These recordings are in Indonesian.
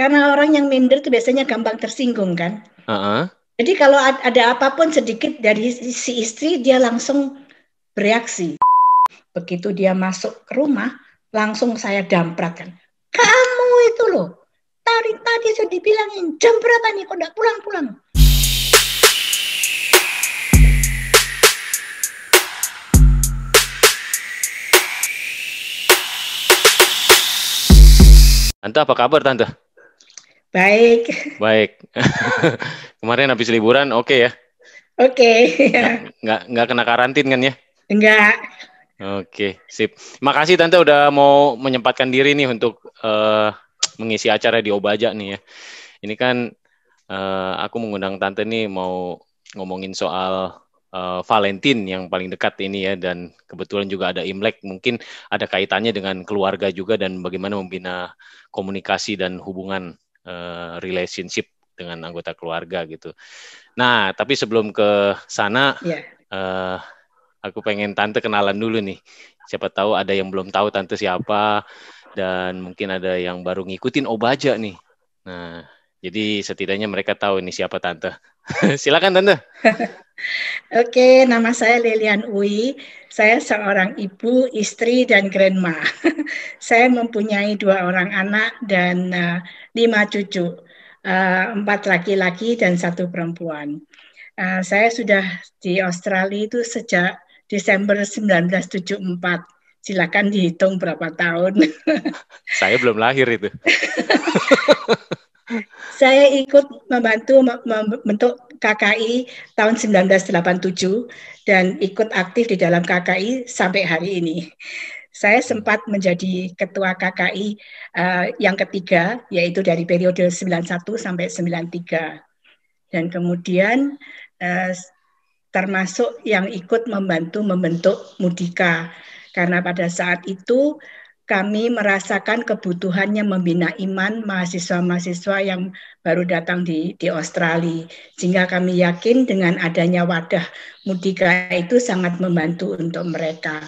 Karena orang yang minder itu biasanya gampang tersinggung kan. uh -uh. Jadi kalau ada apapun sedikit dari si istri dia langsung bereaksi. Begitu dia masuk ke rumah, langsung saya damprakan. Kamu itu loh, tadi tadi sudah dibilangin jam berapa nih kok nggak pulang-pulang. Tante apa kabar Tante? Baik. Baik. Kemarin habis liburan, oke okay ya? Oke. Okay. nggak nggak kena karantin kan ya? Enggak. Oke, okay, sip. Makasih Tante udah mau menyempatkan diri nih untuk uh, mengisi acara di Obaja nih ya. Ini kan uh, aku mengundang Tante nih mau ngomongin soal uh, Valentine yang paling dekat ini ya dan kebetulan juga ada Imlek mungkin ada kaitannya dengan keluarga juga dan bagaimana membina komunikasi dan hubungan Eh, relationship dengan anggota keluarga gitu. Nah, tapi sebelum ke sana, yeah. Iya. uh, aku pengen tante kenalan dulu nih. Siapa tahu ada yang belum tahu tante siapa dan mungkin ada yang baru ngikutin Obaja nih. Nah, jadi setidaknya mereka tahu ini siapa tante. Silakan Tante. Oke, nama saya Lilian Ui. Saya seorang ibu, istri, dan grandma. saya mempunyai dua orang anak dan uh, lima cucu, uh, empat laki-laki dan satu perempuan. Uh, saya sudah di Australia itu sejak Desember 1974. Silakan dihitung berapa tahun. saya belum lahir itu. Saya ikut membantu membentuk KKI tahun 1987 dan ikut aktif di dalam KKI sampai hari ini. Saya sempat menjadi ketua KKI uh, eh, yang ketiga, yaitu dari periode 91 sampai 93. Dan kemudian uh, termasuk yang ikut membantu membentuk Mudika, karena pada saat itu kami merasakan kebutuhannya membina iman mahasiswa-mahasiswa yang baru datang di, di Australia. Sehingga kami yakin dengan adanya wadah mudika itu sangat membantu untuk mereka.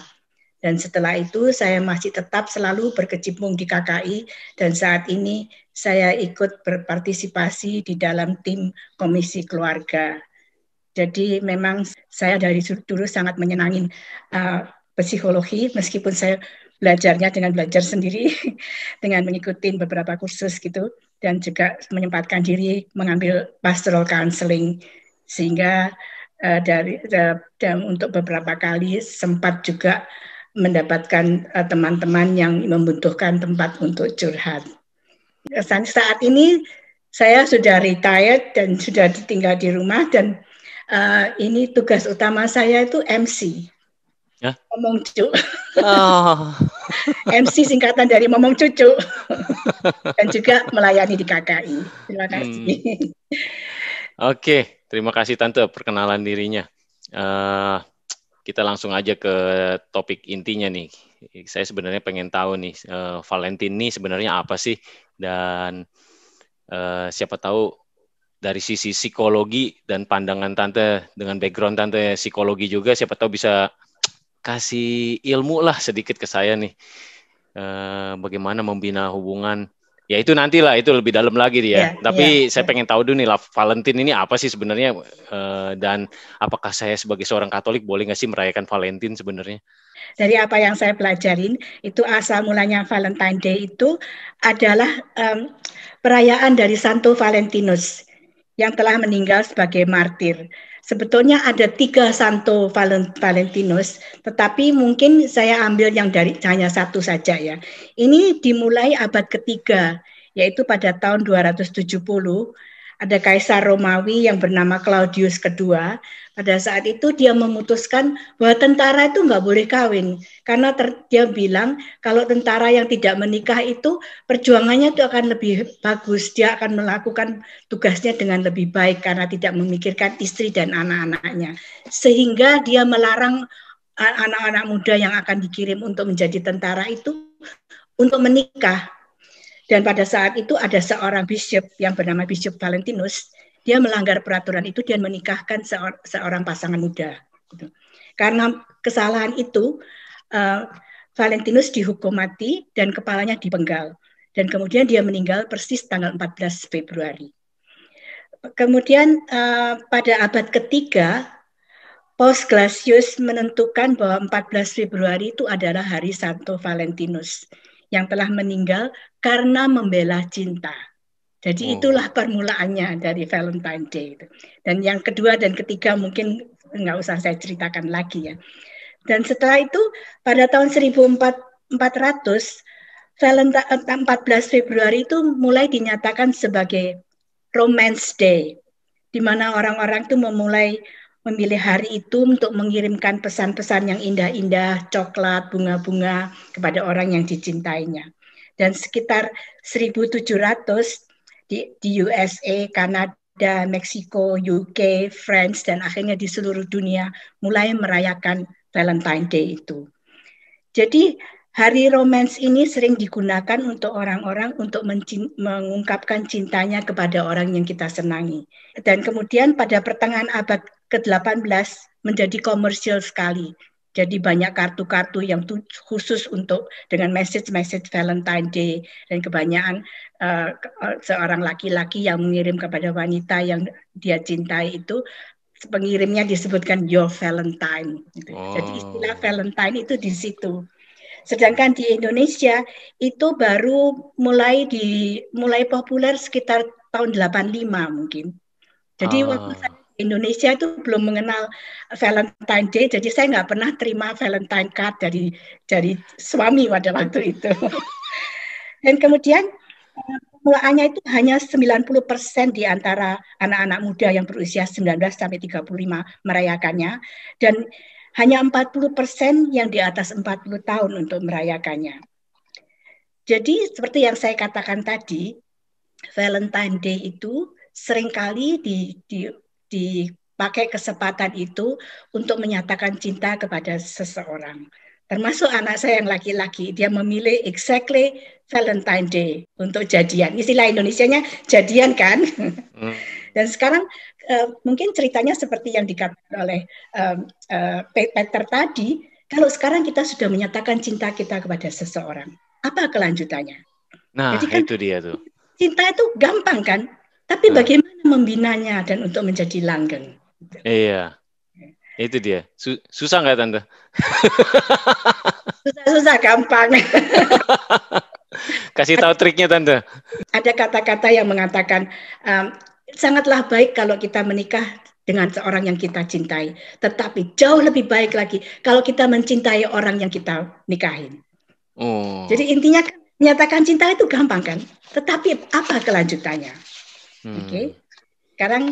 Dan setelah itu saya masih tetap selalu berkecimpung di KKI dan saat ini saya ikut berpartisipasi di dalam tim Komisi Keluarga. Jadi memang saya dari dulu sangat menyenangi uh, psikologi meskipun saya belajarnya dengan belajar sendiri, dengan mengikuti beberapa kursus gitu, dan juga menyempatkan diri mengambil pastoral counseling sehingga uh, dari uh, dan untuk beberapa kali sempat juga mendapatkan eh, teman-teman uh, yang membutuhkan tempat untuk curhat. Saat ini saya sudah retired dan sudah ditinggal di rumah dan uh, ini tugas utama saya itu MC. Ya? Ngomong cu. Oh. MC singkatan dari Momong Cucu dan juga melayani di KKI. Terima kasih. Hmm. Oke, okay. terima kasih Tante perkenalan dirinya. Uh, kita langsung aja ke topik intinya nih. Saya sebenarnya pengen tahu nih uh, Valentine ini sebenarnya apa sih dan uh, siapa tahu dari sisi psikologi dan pandangan tante dengan background tante psikologi juga siapa tahu bisa kasih ilmu lah sedikit ke saya nih eh, bagaimana membina hubungan ya itu nantilah itu lebih dalam lagi dia yeah, tapi yeah, saya yeah. pengen tahu dulu nih lah Valentine ini apa sih sebenarnya eh, dan apakah saya sebagai seorang Katolik boleh nggak sih merayakan Valentine sebenarnya dari apa yang saya pelajarin itu asal mulanya Valentine Day itu adalah um, perayaan dari Santo Valentinus yang telah meninggal sebagai martir sebetulnya ada tiga Santo Valentinus, tetapi mungkin saya ambil yang dari hanya satu saja ya. Ini dimulai abad ketiga, yaitu pada tahun 270 ada kaisar Romawi yang bernama Claudius II. Pada saat itu dia memutuskan bahwa tentara itu nggak boleh kawin karena ter, dia bilang kalau tentara yang tidak menikah itu perjuangannya itu akan lebih bagus, dia akan melakukan tugasnya dengan lebih baik karena tidak memikirkan istri dan anak-anaknya. Sehingga dia melarang anak-anak muda yang akan dikirim untuk menjadi tentara itu untuk menikah dan pada saat itu ada seorang bishop yang bernama Bishop Valentinus, dia melanggar peraturan itu dan menikahkan seor seorang pasangan muda. Gitu. Karena kesalahan itu, uh, Valentinus dihukum mati dan kepalanya dipenggal. Dan kemudian dia meninggal persis tanggal 14 Februari. Kemudian uh, pada abad ketiga, Paus Glacius menentukan bahwa 14 Februari itu adalah hari Santo Valentinus yang telah meninggal karena membela cinta. Jadi oh. itulah permulaannya dari Valentine Day itu. Dan yang kedua dan ketiga mungkin nggak usah saya ceritakan lagi ya. Dan setelah itu pada tahun 1400 Valentine 14 eh, Februari itu mulai dinyatakan sebagai Romance Day di mana orang-orang itu memulai memilih hari itu untuk mengirimkan pesan-pesan yang indah-indah, coklat, bunga-bunga kepada orang yang dicintainya dan sekitar 1.700 di, di USA, Kanada, Meksiko, UK, France, dan akhirnya di seluruh dunia mulai merayakan Valentine Day itu. Jadi Hari romance ini sering digunakan untuk orang-orang untuk mengungkapkan cintanya kepada orang yang kita senangi. Dan kemudian pada pertengahan abad ke-18 menjadi komersial sekali jadi banyak kartu-kartu yang khusus untuk dengan message-message Valentine Day dan kebanyakan uh, seorang laki-laki yang mengirim kepada wanita yang dia cintai itu pengirimnya disebutkan your Valentine. Gitu. Oh. Jadi istilah Valentine itu di situ. Sedangkan di Indonesia itu baru mulai di mulai populer sekitar tahun 85 mungkin. Jadi ah. waktu saya Indonesia itu belum mengenal Valentine Day, jadi saya nggak pernah terima Valentine card dari dari suami pada waktu itu. Dan kemudian mulanya eh, itu hanya 90% di antara anak-anak muda yang berusia 19 sampai 35 merayakannya dan hanya 40% yang di atas 40 tahun untuk merayakannya. Jadi seperti yang saya katakan tadi, Valentine Day itu seringkali di, di dipakai kesempatan itu untuk menyatakan cinta kepada seseorang. Termasuk anak saya yang laki-laki, dia memilih exactly Valentine Day untuk jadian. Istilah Indonesianya jadian kan? Hmm. Dan sekarang uh, mungkin ceritanya seperti yang dikatakan oleh uh, uh, Peter tadi, kalau sekarang kita sudah menyatakan cinta kita kepada seseorang, apa kelanjutannya? Nah, kan, itu dia tuh. Cinta itu gampang kan? Tapi nah. bagaimana membinanya dan untuk menjadi langgeng? Iya. Itu dia. Susah nggak tante? Susah-susah gampang. Kasih tahu triknya tante. Ada kata-kata yang mengatakan um, sangatlah baik kalau kita menikah dengan seorang yang kita cintai, tetapi jauh lebih baik lagi kalau kita mencintai orang yang kita nikahin. Oh. Jadi intinya kan, menyatakan cinta itu gampang kan, tetapi apa kelanjutannya? Hmm. Oke. Okay. Sekarang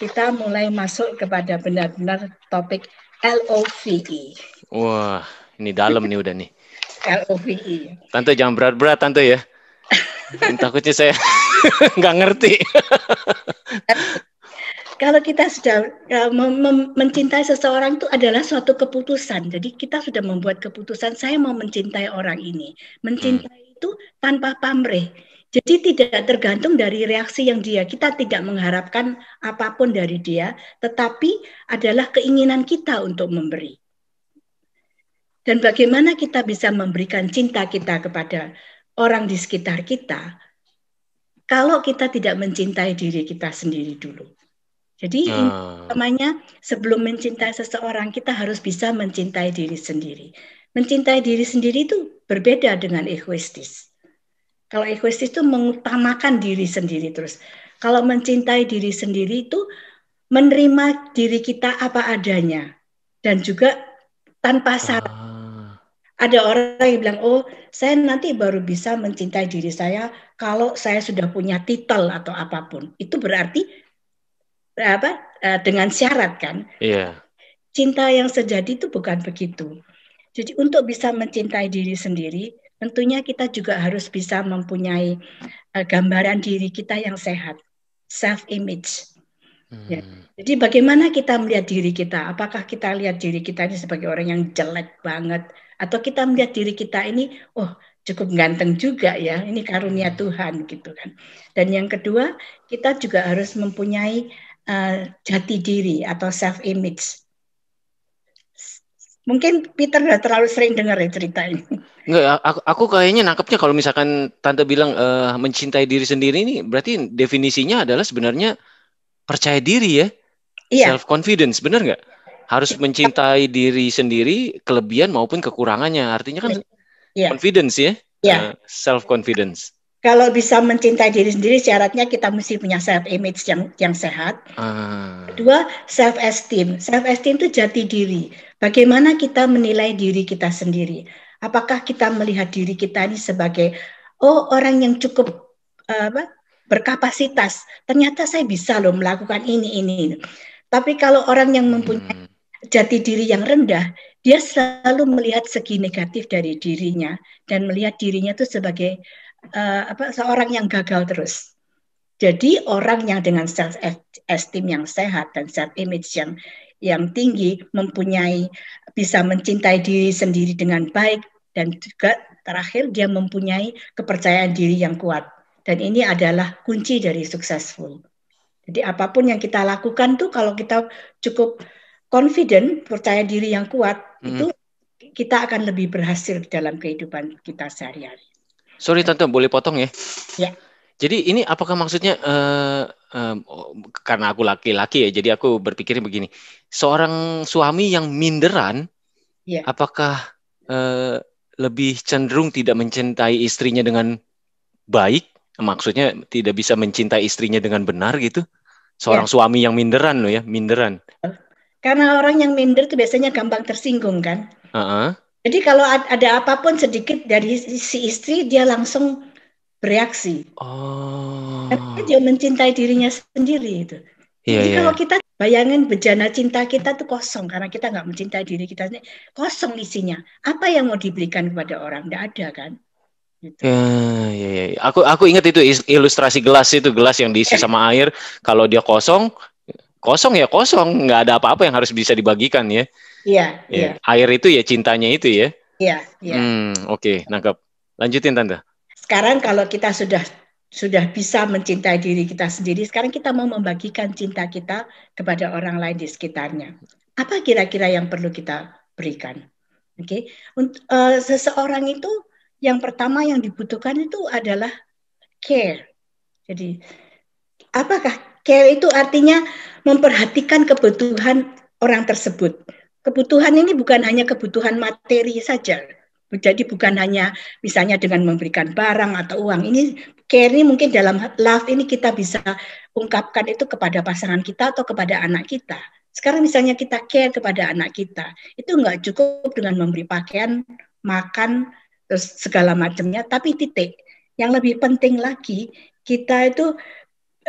kita mulai masuk kepada benar-benar topik LOVE. Wah, ini dalam nih udah nih. LOVE. Tante jangan berat-berat tante ya. Takutnya saya nggak ngerti. Kalau kita sudah eh, mencintai seseorang itu adalah suatu keputusan. Jadi kita sudah membuat keputusan saya mau mencintai orang ini. Mencintai hmm. itu tanpa pamrih jadi tidak tergantung dari reaksi yang dia. Kita tidak mengharapkan apapun dari dia, tetapi adalah keinginan kita untuk memberi. Dan bagaimana kita bisa memberikan cinta kita kepada orang di sekitar kita kalau kita tidak mencintai diri kita sendiri dulu. Jadi ah. namanya sebelum mencintai seseorang kita harus bisa mencintai diri sendiri. Mencintai diri sendiri itu berbeda dengan egoistis. Kalau egoistis itu mengutamakan diri sendiri terus. Kalau mencintai diri sendiri itu menerima diri kita apa adanya dan juga tanpa syarat. Ah. Ada orang yang bilang, "Oh, saya nanti baru bisa mencintai diri saya kalau saya sudah punya titel atau apapun." Itu berarti apa? Eh, dengan syarat kan? Iya. Yeah. Cinta yang sejati itu bukan begitu. Jadi untuk bisa mencintai diri sendiri, tentunya kita juga harus bisa mempunyai uh, gambaran diri kita yang sehat, self image. Ya. Hmm. Ya. Jadi bagaimana kita melihat diri kita? Apakah kita lihat diri kita ini sebagai orang yang jelek banget, atau kita melihat diri kita ini, oh cukup ganteng juga ya, ini karunia hmm. Tuhan gitu kan. Dan yang kedua, kita juga harus mempunyai uh, jati diri atau self image. Mungkin Peter udah terlalu sering dengar ya cerita ini. Enggak, ya, aku, aku kayaknya nangkepnya kalau misalkan tante bilang uh, mencintai diri sendiri ini berarti definisinya adalah sebenarnya percaya diri ya. Iya. Self confidence, benar nggak? Harus mencintai diri sendiri, kelebihan maupun kekurangannya. Artinya kan iya. confidence ya. Iya. Uh, eh, self confidence kalau bisa mencintai diri sendiri syaratnya kita mesti punya self image yang yang sehat. Ah. Kedua, self esteem. Self esteem itu jati diri. Bagaimana kita menilai diri kita sendiri? Apakah kita melihat diri kita ini sebagai oh orang yang cukup eh, apa, berkapasitas? Ternyata saya bisa loh melakukan ini ini. Tapi kalau orang yang mempunyai hmm. jati diri yang rendah, dia selalu melihat segi negatif dari dirinya dan melihat dirinya itu sebagai uh, apa seorang yang gagal terus. Jadi orang yang dengan self esteem yang sehat dan self image yang yang tinggi, mempunyai bisa mencintai diri sendiri dengan baik dan juga terakhir dia mempunyai kepercayaan diri yang kuat. Dan ini adalah kunci dari successful. Jadi apapun yang kita lakukan tuh kalau kita cukup confident, percaya diri yang kuat, mm-hmm. itu kita akan lebih berhasil dalam kehidupan kita sehari-hari. Sorry tante, boleh potong ya? Ya. Jadi ini apakah maksudnya uh, um, karena aku laki-laki ya, jadi aku berpikirnya begini, seorang suami yang minderan, yeah. apakah uh, lebih cenderung tidak mencintai istrinya dengan baik? Maksudnya tidak bisa mencintai istrinya dengan benar gitu? Seorang yeah. suami yang minderan loh ya, minderan. Karena orang yang minder itu biasanya gampang tersinggung kan. Uh -uh. Jadi kalau ada apapun sedikit dari si istri, dia langsung bereaksi. Oh. Karena dia mencintai dirinya sendiri itu. Yeah, Jadi yeah. kalau iya. kita bayangin bejana cinta kita tuh kosong karena kita nggak mencintai diri kita sendiri, kosong isinya. Apa yang mau diberikan kepada orang? Nggak ada kan? Gitu. Ya, ya, ya. Aku aku ingat itu ilustrasi gelas itu gelas yang diisi eh. sama air. Kalau dia kosong, kosong ya kosong, nggak ada apa-apa yang harus bisa dibagikan ya. Iya. Ya. ya. Air itu ya cintanya itu ya. Iya. Ya. Hmm, Oke, okay, nangkep. Lanjutin tante sekarang kalau kita sudah sudah bisa mencintai diri kita sendiri, sekarang kita mau membagikan cinta kita kepada orang lain di sekitarnya. Apa kira-kira yang perlu kita berikan? Oke, okay. Untuk, uh, eh, seseorang itu yang pertama yang dibutuhkan itu adalah care. Jadi apakah care itu artinya memperhatikan kebutuhan orang tersebut? Kebutuhan ini bukan hanya kebutuhan materi saja, jadi bukan hanya misalnya dengan memberikan barang atau uang. Ini care ini mungkin dalam love ini kita bisa ungkapkan itu kepada pasangan kita atau kepada anak kita. Sekarang misalnya kita care kepada anak kita, itu enggak cukup dengan memberi pakaian, makan, terus segala macamnya, tapi titik. Yang lebih penting lagi, kita itu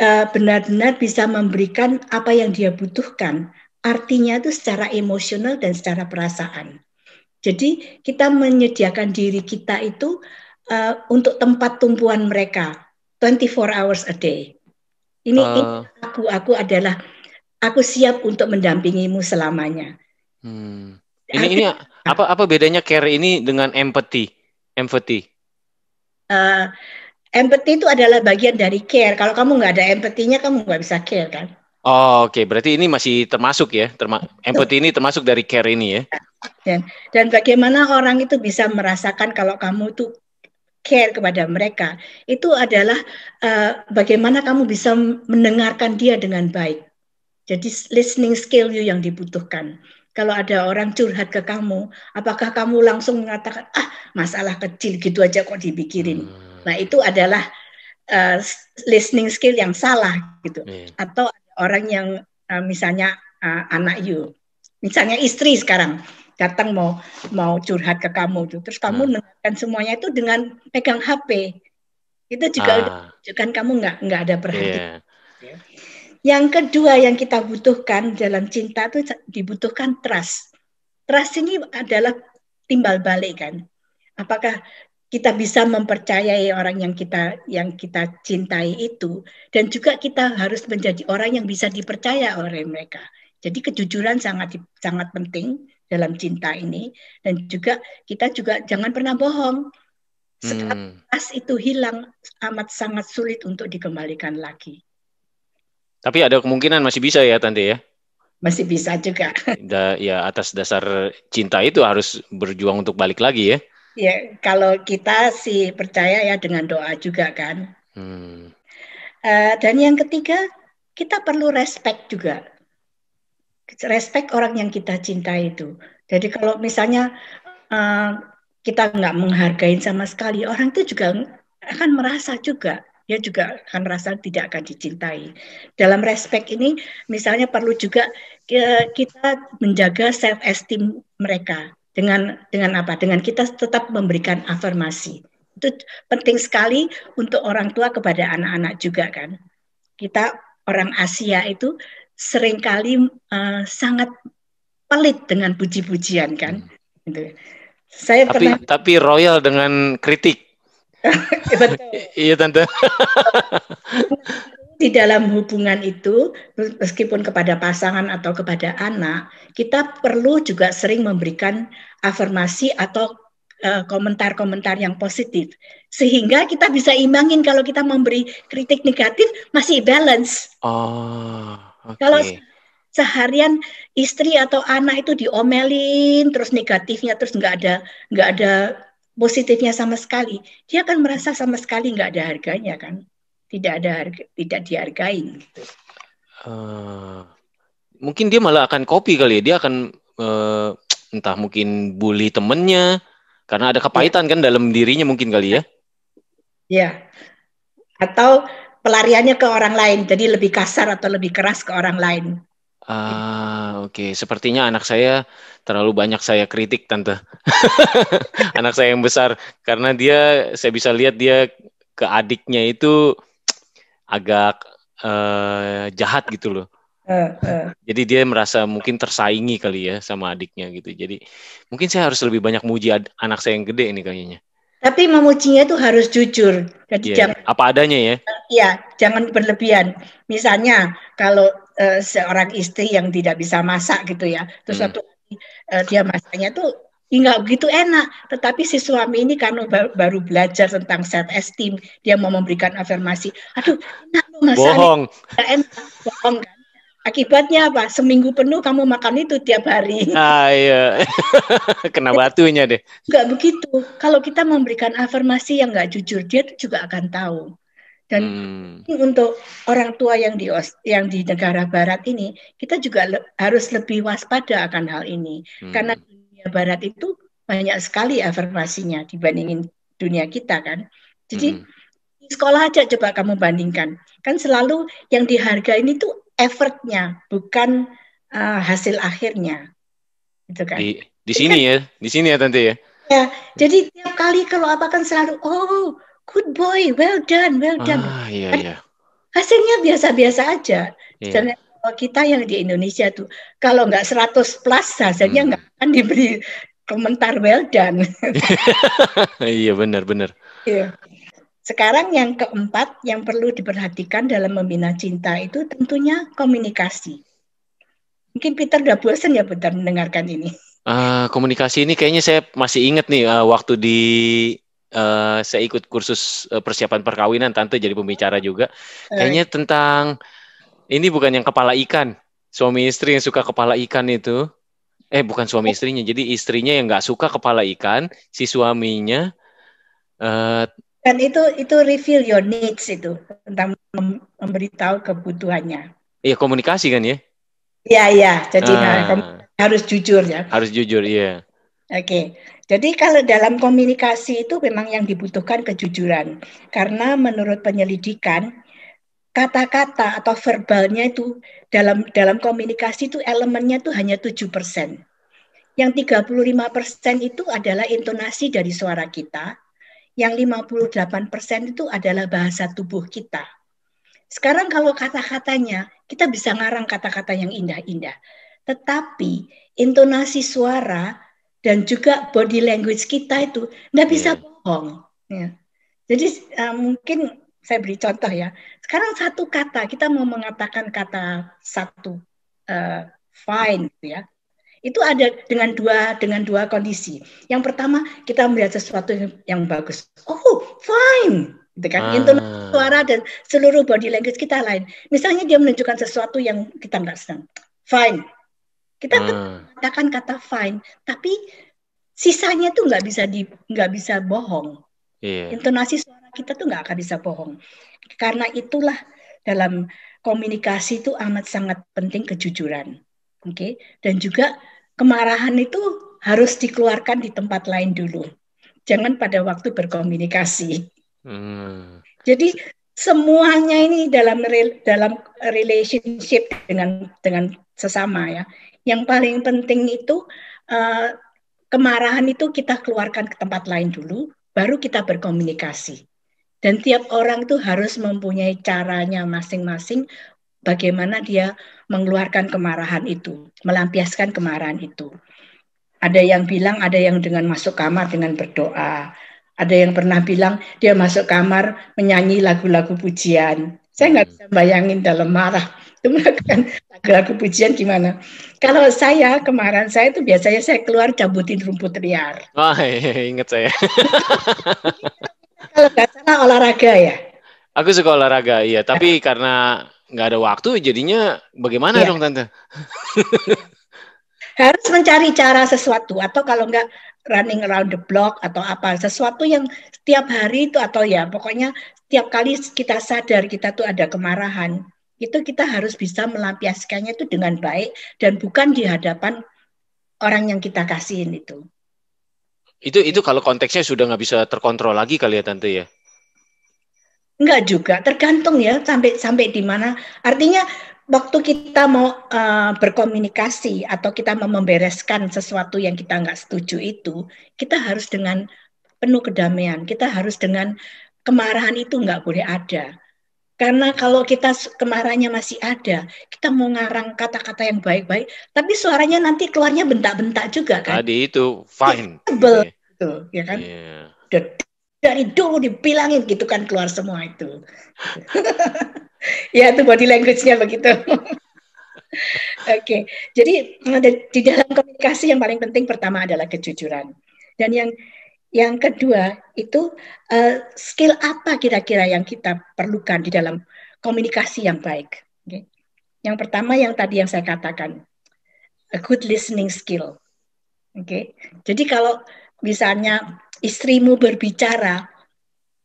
eh, benar-benar bisa memberikan apa yang dia butuhkan. Artinya itu secara emosional dan secara perasaan. Jadi kita menyediakan diri kita itu uh, untuk tempat tumpuan mereka 24 hours a day. Ini, uh. Ah. ini aku aku adalah aku siap untuk mendampingimu selamanya. Hmm. Ini ini apa apa bedanya care ini dengan empathy? Empathy. Uh, empathy itu adalah bagian dari care. Kalau kamu nggak ada empathy-nya kamu nggak bisa care kan? Oh, oke. Okay. Berarti ini masih termasuk ya, terma empathy ini termasuk dari care ini ya. Dan, dan bagaimana orang itu bisa merasakan kalau kamu itu care kepada mereka, itu adalah uh, bagaimana kamu bisa mendengarkan dia dengan baik. Jadi listening skill you yang dibutuhkan. Kalau ada orang curhat ke kamu, apakah kamu langsung mengatakan, ah masalah kecil gitu aja kok dipikirin. Hmm. Nah itu adalah uh, listening skill yang salah gitu. Yeah. Atau orang yang uh, misalnya uh, anak you, misalnya istri sekarang datang mau mau curhat ke kamu itu, terus kamu hmm. dengarkan semuanya itu dengan pegang HP, itu juga ah. kan kamu nggak nggak ada perhatian. Yeah. Yang kedua yang kita butuhkan dalam cinta itu dibutuhkan trust. Trust ini adalah timbal balik kan. Apakah kita bisa mempercayai orang yang kita yang kita cintai itu dan juga kita harus menjadi orang yang bisa dipercaya oleh mereka. Jadi kejujuran sangat sangat penting dalam cinta ini dan juga kita juga jangan pernah bohong. Setelah hmm. itu hilang amat sangat sulit untuk dikembalikan lagi. Tapi ada kemungkinan masih bisa ya Tante ya? Masih bisa juga. Da, ya atas dasar cinta itu harus berjuang untuk balik lagi ya. Ya, kalau kita sih percaya ya dengan doa juga kan. Hmm. Uh, dan yang ketiga, kita perlu respect juga. Respect orang yang kita cintai itu. Jadi kalau misalnya uh, kita nggak menghargai sama sekali, orang itu juga akan merasa juga dia juga akan merasa tidak akan dicintai. Dalam respect ini, misalnya perlu juga eh, kita menjaga self esteem mereka dengan dengan apa? Dengan kita tetap memberikan afirmasi. Itu penting sekali untuk orang tua kepada anak-anak juga kan. Kita orang Asia itu seringkali uh, sangat pelit dengan puji-pujian kan. Hmm. Gitu. Saya tapi, pernah... tapi royal dengan kritik. Iya tante. di dalam hubungan itu, meskipun kepada pasangan atau kepada anak, kita perlu juga sering memberikan afirmasi atau eh, komentar-komentar uh, yang positif, sehingga kita bisa imbangin kalau kita memberi kritik negatif masih balance. Oh, okay. Kalau seharian istri atau anak itu diomelin terus negatifnya terus nggak ada nggak ada positifnya sama sekali, dia akan merasa sama sekali nggak ada harganya kan tidak ada tidak dihargai gitu. Uh, mungkin dia malah akan kopi kali ya. Dia akan uh, entah mungkin bully temennya karena ada kepahitan ya. kan dalam dirinya mungkin kali ya. Ya. Atau pelariannya ke orang lain. Jadi lebih kasar atau lebih keras ke orang lain. Ah, oke. Okay. Sepertinya anak saya terlalu banyak saya kritik, Tante. anak saya yang besar karena dia saya bisa lihat dia ke adiknya itu agak uh, jahat gitu loh. Uh, uh. Jadi dia merasa mungkin tersaingi kali ya sama adiknya gitu. Jadi mungkin saya harus lebih banyak muji anak saya yang gede ini kayaknya. Tapi memujinya itu harus jujur. Jadi yeah. jangan apa adanya ya. Iya, jangan berlebihan. Misalnya kalau uh, seorang istri yang tidak bisa masak gitu ya, terus hmm. satu uh, dia masaknya tuh nggak begitu enak. Tetapi si suami ini karena baru belajar tentang self esteem, dia mau memberikan afirmasi. Aduh, enak loh mas. Bohong. enak, bohong kan. Akibatnya apa? Seminggu penuh kamu makan itu tiap hari. Ah iya, kena batunya deh. Gak begitu. Kalau kita memberikan afirmasi yang nggak jujur, dia tuh juga akan tahu. Dan hmm. untuk orang tua yang di yang di negara barat ini, kita juga le harus lebih waspada akan hal ini. Hmm. Karena dunia barat itu banyak sekali afirmasinya dibandingin dunia kita kan. Jadi hmm. di sekolah aja coba kamu bandingkan. Kan selalu yang dihargai itu tuh effortnya, bukan uh, hasil akhirnya. Gitu kan. Di, di sini kan, ya, di sini ya Tante ya. Ya, jadi tiap kali kalau apa kan selalu oh good boy, well done, well done. Ah, iya, kan iya. Hasilnya biasa-biasa aja. Yeah kita yang di Indonesia tuh kalau nggak 100 plus hasilnya hmm. nggak hmm. akan diberi komentar well done. iya benar benar. Iya. Sekarang yang keempat yang perlu diperhatikan dalam membina cinta itu tentunya komunikasi. Mungkin Peter udah bosan ya Peter mendengarkan ini. Uh, komunikasi ini kayaknya saya masih ingat nih uh, waktu di uh, saya ikut kursus eh, persiapan perkawinan tante jadi pembicara juga. Eh. Kayaknya tentang ini bukan yang kepala ikan. Suami istri yang suka kepala ikan itu. Eh bukan suami oh. istrinya. Jadi istrinya yang nggak suka kepala ikan, si suaminya. Uh, Dan itu itu reveal your needs itu tentang memberitahu kebutuhannya. Iya komunikasi kan ya? Iya iya. Jadi nah, ah. nah, harus jujur ya. Harus jujur iya. Oke. Okay. Jadi kalau dalam komunikasi itu memang yang dibutuhkan kejujuran. Karena menurut penyelidikan kata-kata atau verbalnya itu dalam dalam komunikasi itu elemennya itu hanya 7%. Yang 35% itu adalah intonasi dari suara kita, yang 58% itu adalah bahasa tubuh kita. Sekarang kalau kata-katanya, kita bisa ngarang kata-kata yang indah-indah. Tetapi intonasi suara dan juga body language kita itu nggak iya. bisa yeah. bohong. Ya. Jadi uh, mungkin saya beri contoh ya. Sekarang satu kata, kita mau mengatakan kata satu uh, fine gitu ya. Itu ada dengan dua dengan dua kondisi. Yang pertama, kita melihat sesuatu yang bagus. Oh, fine. Gitu kan? Ah. Intonasi suara dan seluruh body language kita lain. Misalnya dia menunjukkan sesuatu yang kita nggak senang. Fine. Kita ah. katakan kata fine, tapi sisanya tuh nggak bisa di nggak bisa bohong. Yeah. Intonasi suara kita tuh nggak akan bisa bohong. Karena itulah dalam komunikasi itu amat sangat penting kejujuran. Oke, okay? dan juga kemarahan itu harus dikeluarkan di tempat lain dulu. Jangan pada waktu berkomunikasi. Hmm. Jadi semuanya ini dalam dalam relationship dengan dengan sesama ya. Yang paling penting itu uh, kemarahan itu kita keluarkan ke tempat lain dulu, baru kita berkomunikasi. Dan tiap orang itu harus mempunyai caranya masing-masing bagaimana dia mengeluarkan kemarahan itu, melampiaskan kemarahan itu. Ada yang bilang ada yang dengan masuk kamar dengan berdoa. Ada yang pernah bilang dia masuk kamar menyanyi lagu-lagu pujian. Saya nggak hmm. bisa bayangin dalam marah itu melakukan lagu-lagu pujian gimana. Kalau saya kemarin saya itu biasanya saya keluar cabutin rumput liar. Wah, oh, ingat saya. Kalau nggak salah olahraga ya. Aku suka olahraga, iya. Tapi karena nggak ada waktu, jadinya bagaimana ya. dong tante? Harus mencari cara sesuatu atau kalau nggak running around the block atau apa sesuatu yang setiap hari itu atau ya pokoknya setiap kali kita sadar kita tuh ada kemarahan itu kita harus bisa melampiaskannya itu dengan baik dan bukan di hadapan orang yang kita kasihin itu. Itu itu kalau konteksnya sudah nggak bisa terkontrol lagi kali ya tante ya? Enggak juga, tergantung ya sampai sampai di mana. Artinya waktu kita mau uh, berkomunikasi atau kita mau membereskan sesuatu yang kita nggak setuju itu, kita harus dengan penuh kedamaian. Kita harus dengan kemarahan itu nggak boleh ada. Karena kalau kita kemarahannya masih ada, kita mau ngarang kata-kata yang baik-baik, tapi suaranya nanti keluarnya bentak-bentak juga kan. Tadi itu fine. Tebel, gitu yeah. gitu, ya kan. Yeah. Dari dulu dibilangin gitu kan keluar semua itu. ya itu body language-nya begitu. Oke, okay. jadi di dalam komunikasi yang paling penting pertama adalah kejujuran. Dan yang yang kedua itu uh, skill apa kira-kira yang kita perlukan di dalam komunikasi yang baik. Okay. Yang pertama yang tadi yang saya katakan, a good listening skill. Oke, okay. jadi kalau misalnya istrimu berbicara,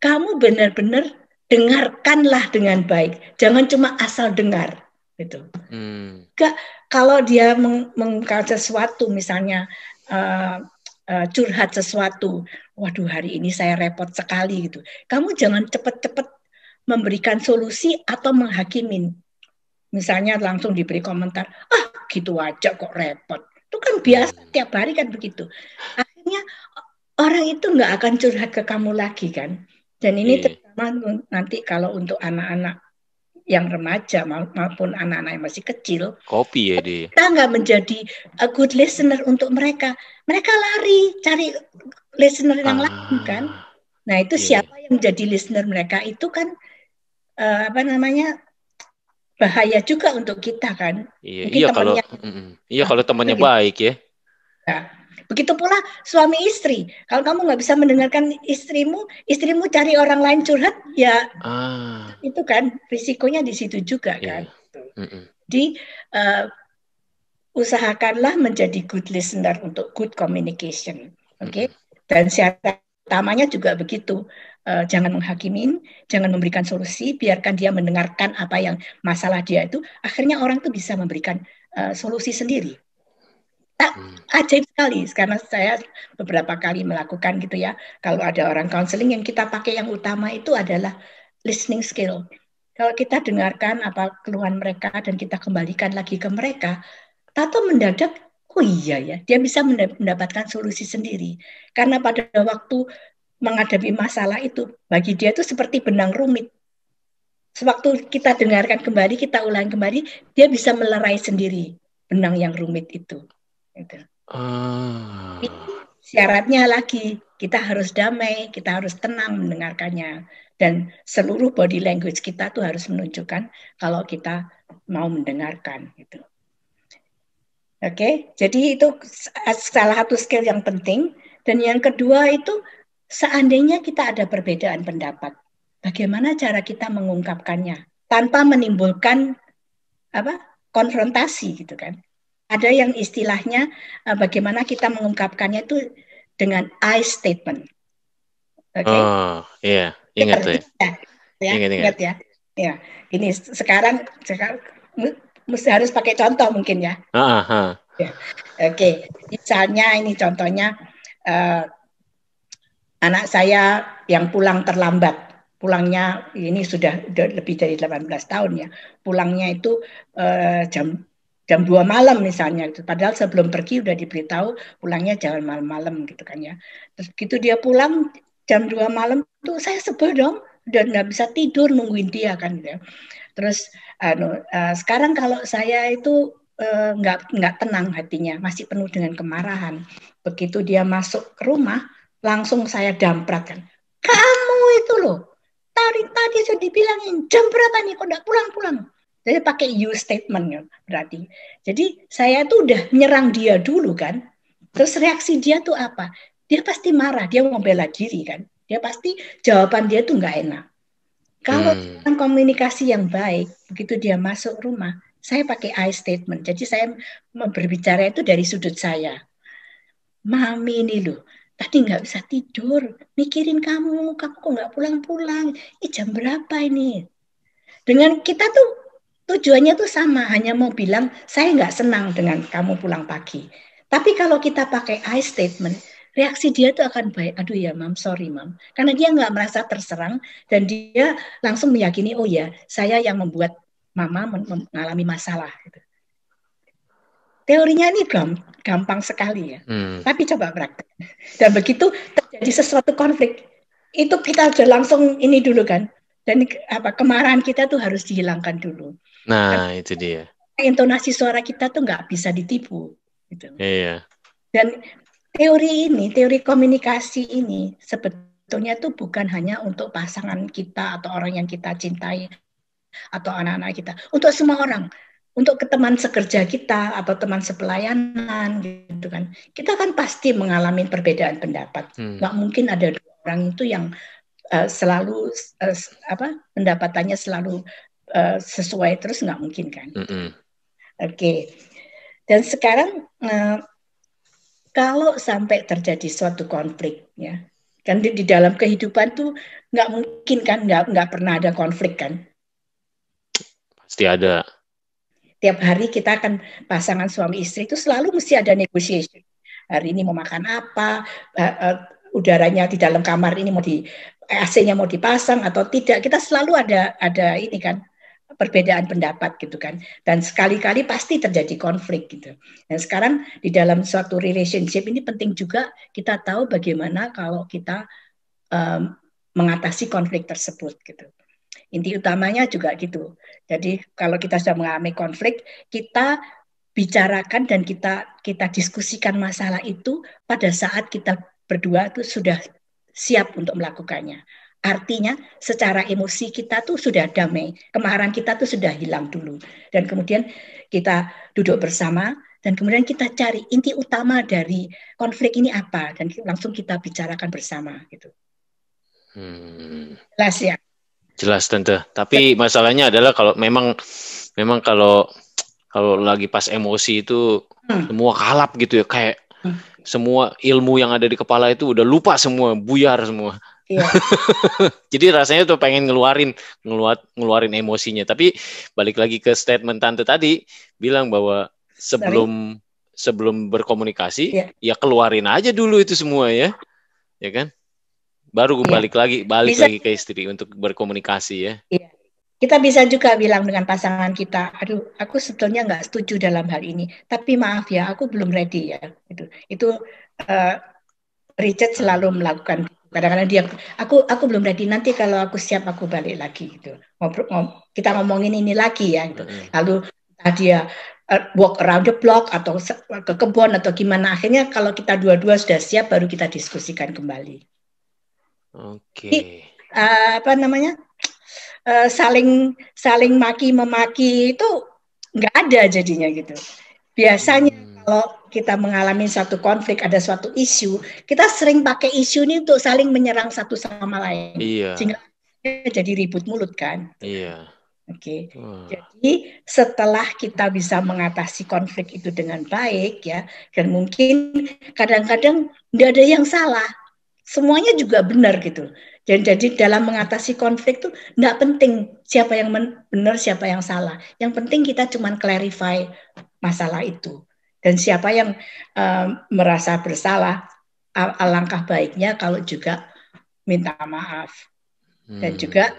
kamu benar-benar dengarkanlah dengan baik, jangan cuma asal dengar gitu. Hmm. Gak, kalau dia meng sesuatu misalnya eh, uh, curhat sesuatu. Waduh, hari ini saya repot sekali gitu. Kamu jangan cepat-cepat memberikan solusi atau menghakimin. Misalnya langsung diberi komentar, ah gitu aja kok repot. Itu kan biasa hmm. tiap hari kan begitu. Akhirnya orang itu nggak akan curhat ke kamu lagi kan. Dan ini iya. terutama nanti kalau untuk anak-anak yang remaja maupun anak-anak yang masih kecil. Kopi ya dia. Kita nggak menjadi a good listener untuk mereka. Mereka lari cari listener yang ah, lain kan. Nah itu yeah. siapa yang menjadi listener mereka itu kan uh, apa namanya bahaya juga untuk kita kan. Iya, iya kalau mm, iya kalau temannya iya, baik ya. Nah, Begitu pula suami istri. Kalau kamu nggak bisa mendengarkan istrimu, istrimu cari orang lain curhat, ya ah. itu kan risikonya di situ juga yeah. kan. Mm -mm. uh, usahakanlah menjadi good listener untuk good communication, oke? Okay? Dan siapa utamanya juga begitu. Uh, jangan menghakimin, jangan memberikan solusi, biarkan dia mendengarkan apa yang masalah dia itu. Akhirnya orang itu bisa memberikan uh, solusi sendiri tak hmm. ajaib sekali karena saya beberapa kali melakukan gitu ya. Kalau ada orang counseling yang kita pakai yang utama itu adalah listening skill. Kalau kita dengarkan apa keluhan mereka dan kita kembalikan lagi ke mereka, tato mendadak oh iya ya, dia bisa mendapatkan solusi sendiri. Karena pada waktu menghadapi masalah itu bagi dia itu seperti benang rumit. Sewaktu kita dengarkan kembali, kita ulang kembali, dia bisa melerai sendiri benang yang rumit itu. Gitu. Ah. Syaratnya lagi kita harus damai, kita harus tenang mendengarkannya dan seluruh body language kita tuh harus menunjukkan kalau kita mau mendengarkan gitu. Oke, okay? jadi itu salah satu skill yang penting dan yang kedua itu seandainya kita ada perbedaan pendapat, bagaimana cara kita mengungkapkannya tanpa menimbulkan apa? konfrontasi gitu kan ada yang istilahnya uh, bagaimana kita mengungkapkannya itu dengan I statement. Oke. Okay? Oh, iya, yeah. ingat ya. ya. ya. Ingat, ingat. ingat ya. Ya, ini sekarang sekarang mesti harus pakai contoh mungkin ya. Heeh, ah, uh ah, -huh. Ah. ya. Oke, okay. misalnya ini contohnya uh, anak saya yang pulang terlambat. Pulangnya ini sudah, sudah lebih dari 18 tahun ya. Pulangnya itu uh, jam jam 2 malam misalnya gitu. Padahal sebelum pergi udah diberitahu pulangnya jangan malam-malam gitu kan ya. Terus gitu dia pulang jam 2 malam tuh saya sebel dong, dan nggak bisa tidur nungguin dia kan gitu. Ya. Terus anu, uh, sekarang kalau saya itu eh, nggak uh, nggak tenang hatinya, masih penuh dengan kemarahan. Begitu dia masuk ke rumah, langsung saya damprat kan. Kamu itu loh, tadi tadi sudah dibilangin jam berapa nih kok nggak pulang-pulang jadi pakai you statement ya, berarti. Jadi saya tuh udah menyerang dia dulu kan. Terus reaksi dia tuh apa? Dia pasti marah, dia mau bela diri kan. Dia pasti jawaban dia tuh nggak enak. Kalau hmm. komunikasi yang baik, begitu dia masuk rumah, saya pakai I statement. Jadi saya berbicara itu dari sudut saya. Mami ini loh, tadi nggak bisa tidur, mikirin kamu, kamu kok nggak pulang-pulang, ini jam berapa ini? Dengan kita tuh tujuannya tuh sama, hanya mau bilang saya nggak senang dengan kamu pulang pagi. Tapi kalau kita pakai I statement, reaksi dia tuh akan baik. Aduh ya mam, sorry mam. Karena dia nggak merasa terserang dan dia langsung meyakini, oh ya saya yang membuat mama mengalami masalah. Gitu. Teorinya ini gampang sekali ya, hmm. tapi coba praktek. Dan begitu terjadi sesuatu konflik, itu kita langsung ini dulu kan, dan apa kemarahan kita tuh harus dihilangkan dulu. Nah Karena itu dia. Intonasi suara kita tuh nggak bisa ditipu. Gitu. Iya. Dan teori ini, teori komunikasi ini sebetulnya tuh bukan hanya untuk pasangan kita atau orang yang kita cintai atau anak-anak kita, untuk semua orang untuk ke teman sekerja kita atau teman sepelayanan gitu kan kita kan pasti mengalami perbedaan pendapat hmm. nggak Gak mungkin ada dua orang itu yang Eh, selalu uh, apa pendapatannya selalu uh, sesuai terus nggak mungkin kan? Mm -hmm. Oke. Okay. Dan sekarang uh, kalau sampai terjadi suatu konflik ya kan di, di dalam kehidupan tuh nggak mungkin kan nggak nggak pernah ada konflik kan? Pasti ada. Tiap hari kita akan pasangan suami istri itu selalu mesti ada negosiasi hari ini mau makan apa, udaranya di dalam kamar ini mau di AC-nya mau dipasang atau tidak. Kita selalu ada ada ini kan perbedaan pendapat gitu kan dan sekali-kali pasti terjadi konflik gitu dan sekarang di dalam suatu relationship ini penting juga kita tahu bagaimana kalau kita um, mengatasi konflik tersebut gitu inti utamanya juga gitu jadi kalau kita sudah mengalami konflik kita bicarakan dan kita kita diskusikan masalah itu pada saat kita berdua itu sudah siap untuk melakukannya. Artinya secara emosi kita tuh sudah damai, kemarahan kita tuh sudah hilang dulu. Dan kemudian kita duduk bersama dan kemudian kita cari inti utama dari konflik ini apa dan langsung kita bicarakan bersama gitu. Hmm. Jelas ya. Jelas tentu. Tapi ya. masalahnya adalah kalau memang memang kalau kalau lagi pas emosi itu hmm. semua kalap gitu ya kayak hmm semua ilmu yang ada di kepala itu udah lupa semua, buyar semua. Iya. Jadi rasanya tuh pengen ngeluarin ngeluat ngeluarin emosinya. Tapi balik lagi ke statement tante tadi bilang bahwa sebelum Sorry. sebelum berkomunikasi iya. ya keluarin aja dulu itu semua ya. Ya kan? Baru gue iya. balik lagi balik Bisa. lagi ke istri untuk berkomunikasi ya. Iya. Kita bisa juga bilang dengan pasangan kita, aduh, aku sebetulnya nggak setuju dalam hal ini, tapi maaf ya, aku belum ready ya. Gitu. Itu, itu uh, eh, Richard selalu melakukan. Kadang-kadang dia, aku aku belum ready. Nanti kalau aku siap, aku balik lagi. Itu, ngobrol, ngom, kita ngomongin ini lagi ya. Gitu. Lalu dia uh, walk around the block atau ke kebun atau gimana. Akhirnya kalau kita dua-dua sudah siap, baru kita diskusikan kembali. Oke. Okay. uh, eh, apa namanya? Eh, saling saling maki memaki itu nggak ada jadinya gitu. Biasanya hmm. kalau kita mengalami satu konflik ada suatu isu, kita sering pakai isu ini untuk saling menyerang satu sama lain. Iya. Sehingga jadi ribut mulut kan. Iya. Oke. Okay. Hmm. Jadi setelah kita bisa mengatasi konflik itu dengan baik ya, dan mungkin kadang-kadang tidak ada yang salah, semuanya juga benar gitu. Dan jadi dalam mengatasi konflik itu nggak penting siapa yang benar, siapa yang salah. Yang penting kita cuma clarify masalah itu. Dan siapa yang um, merasa bersalah, alangkah baiknya kalau juga minta maaf. Dan hmm. juga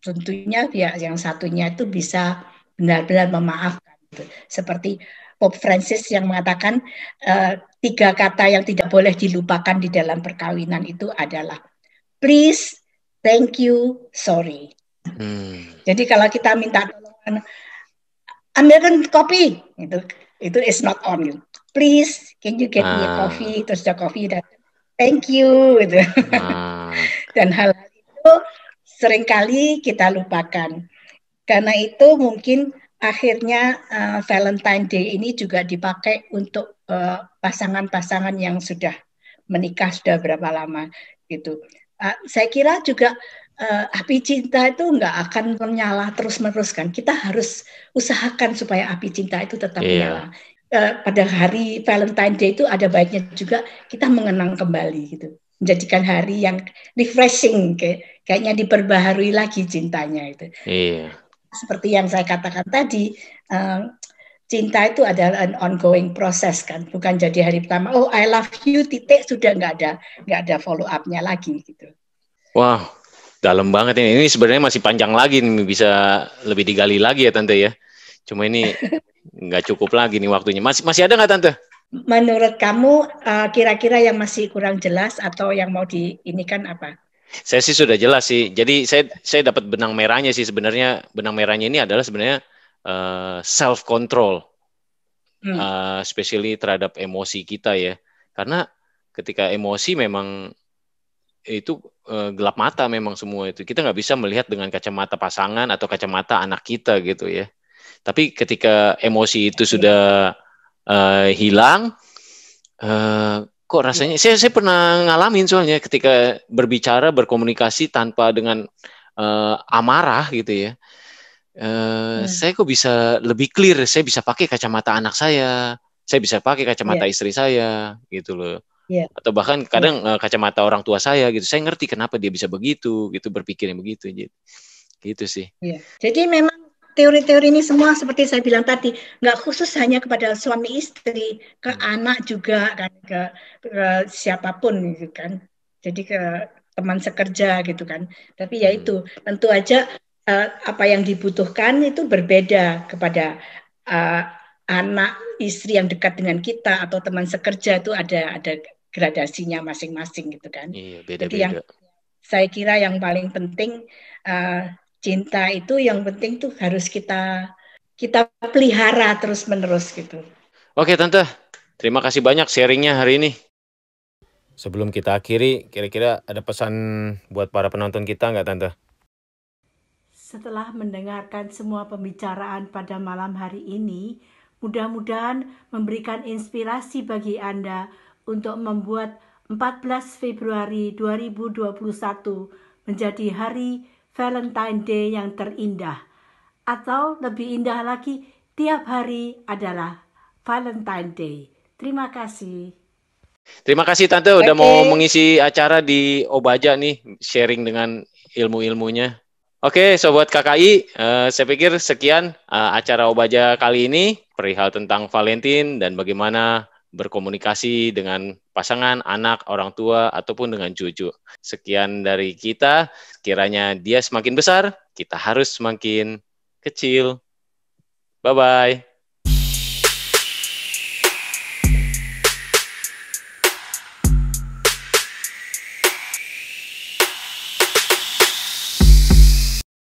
tentunya pihak yang satunya itu bisa benar-benar memaafkan. Gitu. Seperti Pope Francis yang mengatakan uh, tiga kata yang tidak boleh dilupakan di dalam perkawinan itu adalah please, thank you, sorry. Hmm. Jadi kalau kita minta tolong ambilkan kopi, itu itu is not on you. Please, can you get ah. me a ah. coffee? Terus ada coffee dan thank you gitu. Ah. dan hal, itu seringkali kita lupakan. Karena itu mungkin akhirnya uh, Valentine Day ini juga dipakai untuk eh, pasangan-pasangan uh, pasangan -pasangan yang sudah menikah sudah berapa lama gitu. Ah, saya kira juga uh, api cinta itu nggak akan menyala terus menerus kan. Kita harus usahakan supaya api cinta itu tetap yeah. menyala. Uh, eh, pada hari Valentine Day itu ada baiknya juga kita mengenang kembali gitu, menjadikan hari yang refreshing, kayak, kayaknya diperbaharui lagi cintanya itu. Yeah. Seperti yang saya katakan tadi, uh, cinta itu adalah an ongoing proses kan, bukan jadi hari pertama. Oh, I love you titik sudah nggak ada nggak ada follow upnya lagi gitu. Wow, dalam banget ini. Ini sebenarnya masih panjang lagi nih, bisa lebih digali lagi ya tante ya. Cuma ini nggak cukup lagi nih waktunya. Masih masih ada nggak tante? Menurut kamu eh, kira-kira uh, yang masih kurang jelas atau yang mau di ini kan apa? Saya sih sudah jelas sih. Jadi saya saya dapat benang merahnya sih sebenarnya benang merahnya ini adalah sebenarnya uh, eh, self control, hmm. uh, especially terhadap emosi kita ya, karena ketika emosi memang itu uh, gelap mata memang semua itu kita nggak bisa melihat dengan kacamata pasangan atau kacamata anak kita gitu ya tapi ketika emosi itu sudah uh, hilang uh, kok rasanya saya saya pernah ngalamin soalnya ketika berbicara berkomunikasi tanpa dengan uh, amarah gitu ya Eh, hmm. saya kok bisa lebih clear saya bisa pakai kacamata anak saya saya bisa pakai kacamata yeah. istri saya gitu loh yeah. atau bahkan iya. kadang yeah. kacamata orang tua saya gitu saya ngerti kenapa dia bisa begitu gitu berpikirnya begitu gitu gitu sih yeah. jadi memang teori-teori ini semua seperti saya bilang tadi nggak khusus hanya kepada suami istri ke hmm. anak juga kan ke, ke siapapun gitu kan jadi ke teman sekerja gitu kan tapi ya hmm. itu hmm. tentu aja Eh, apa yang dibutuhkan itu berbeda kepada uh, anak istri yang dekat dengan kita atau teman sekerja itu ada ada gradasinya masing-masing gitu kan. Iya, beda -beda. Jadi yang saya kira yang paling penting uh, cinta itu yang penting tuh harus kita kita pelihara terus menerus gitu. Oke tante, terima kasih banyak sharingnya hari ini. Sebelum kita akhiri, kira-kira ada pesan buat para penonton kita nggak tante? Setelah mendengarkan semua pembicaraan pada malam hari ini, mudah-mudahan memberikan inspirasi bagi Anda untuk membuat 14 Februari 2021 menjadi hari Valentine Day yang terindah atau lebih indah lagi tiap hari adalah Valentine Day. Terima kasih. Terima kasih Tante udah mau mengisi acara di Obaja nih, sharing dengan ilmu-ilmunya. Oke, sobat KKI, uh, eh, saya pikir sekian uh, acara Obaja kali ini perihal tentang Valentin dan bagaimana berkomunikasi dengan pasangan, anak, orang tua ataupun dengan cucu. Sekian dari kita, kiranya dia semakin besar, kita harus semakin kecil. Bye bye.